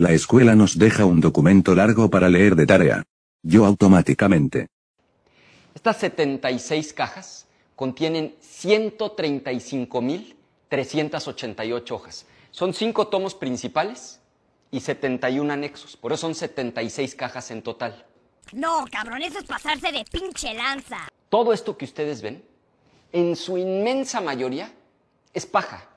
La escuela nos deja un documento largo para leer de tarea. Yo automáticamente. Estas 76 cajas contienen 135.388 hojas. Son cinco tomos principales y 71 anexos. Por eso son 76 cajas en total. No, cabrón, eso es pasarse de pinche lanza. Todo esto que ustedes ven, en su inmensa mayoría, es paja.